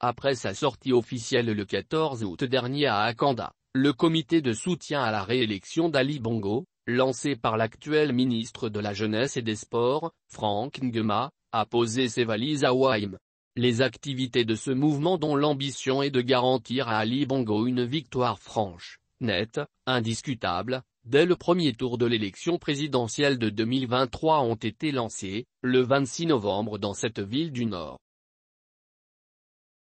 Après sa sortie officielle le 14 août dernier à Akanda, le comité de soutien à la réélection d'Ali Bongo, lancé par l'actuel ministre de la Jeunesse et des Sports, Frank Ngema, a posé ses valises à Waim. Les activités de ce mouvement dont l'ambition est de garantir à Ali Bongo une victoire franche, nette, indiscutable, dès le premier tour de l'élection présidentielle de 2023 ont été lancées, le 26 novembre dans cette ville du Nord.